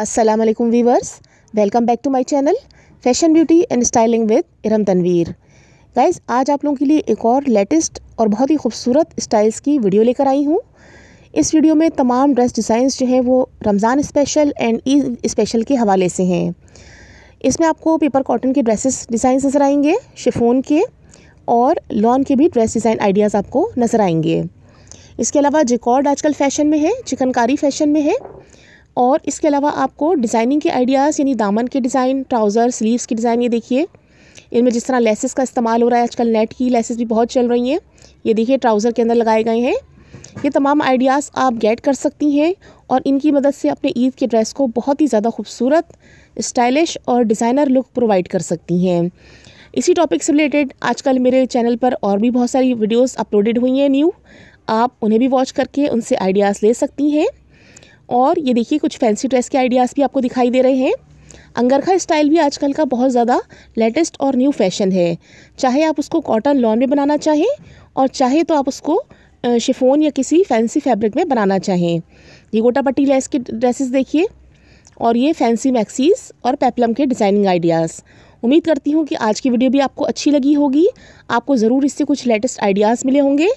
Aslam viewers welcome back to my channel fashion beauty and styling with Iram Tanveer guys आज आप लोगों के लिए एक और लेटेस्ट और बहुत ही खूबसूरत स्टाइल्स की वीडियो लेकर आई हूँ इस वीडियो में तमाम ड्रेस डिज़ाइंस जो हैं वो Ramzan special and Eid special के हवाले से हैं इसमें आपको पेपर कॉटन के ड्रेसेस डिज़ाइन नज़र आएंगे शिफोन के और लॉन के भी ड्रेस डिज़ाइन आइडियाज़ आपको नज़र आएंगे इसके अलावा जिकॉर्ड आजकल फ़ैशन में है चिकनकारी फ़ैशन में है और इसके अलावा आपको डिज़ाइनिंग के आइडियाज़ यानी दामन के डिज़ाइन ट्राउज़र स्लीव्स की डिज़ाइन ये देखिए इनमें जिस तरह लेसेस का इस्तेमाल हो रहा है आजकल नेट की लेसेस भी बहुत चल रही हैं ये देखिए ट्राउज़र के अंदर लगाए गए हैं ये तमाम आइडियाज़ आप गेट कर सकती हैं और इनकी मदद से अपने ईद के ड्रेस को बहुत ही ज़्यादा खूबसूरत स्टाइलिश और डिज़ाइनर लुक प्रोवाइड कर सकती हैं इसी टॉपिक से रिलेटेड आजकल मेरे चैनल पर और भी बहुत सारी वीडियोस अपलोडेड हुई हैं न्यू आप उन्हें भी वॉच करके उनसे आइडियाज़ ले सकती हैं और ये देखिए कुछ फैंसी ड्रेस के आइडियाज़ भी आपको दिखाई दे रहे हैं अंगरखा स्टाइल भी आजकल का बहुत ज़्यादा लेटेस्ट और न्यू फैशन है चाहे आप उसको कॉटन लॉन में बनाना चाहें और चाहे तो आप उसको शिफोन या किसी फैंसी फैब्रिक में बनाना चाहें ये गोटा पट्टी लेस के ड्रेसेस देखिए और ये फैंसी मैक्सीज और पेपलम के डिज़ाइनिंग आइडियाज़ उम्मीद करती हूँ कि आज की वीडियो भी आपको अच्छी लगी होगी आपको ज़रूर इससे कुछ लेटेस्ट आइडियाज़ मिले होंगे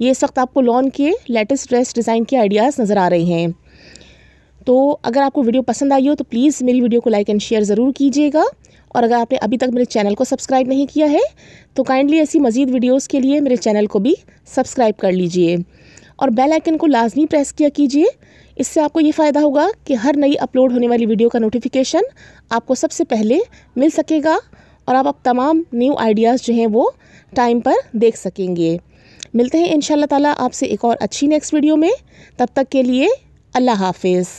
ये इस वक्त आपको लॉन के लेटेस्ट ड्रेस डिज़ाइन के आइडियाज़ नज़र आ रहे हैं तो अगर आपको वीडियो पसंद आई हो तो प्लीज़ मेरी वीडियो को लाइक एंड शेयर ज़रूर कीजिएगा और अगर आपने अभी तक मेरे चैनल को सब्सक्राइब नहीं किया है तो काइंडली ऐसी मज़ीद वीडियोस के लिए मेरे चैनल को भी सब्सक्राइब कर लीजिए और बेल आइकन को लाजमी प्रेस किया कीजिए इससे आपको ये फ़ायदा होगा कि हर नई अपलोड होने वाली वीडियो का नोटिफिकेशन आपको सबसे पहले मिल सकेगा और आप अब तमाम न्यू आइडियाज़ जो हैं वो टाइम पर देख सकेंगे मिलते हैं इन ताला आपसे एक और अच्छी नेक्स्ट वीडियो में तब तक के लिए अल्लाह हाफिज़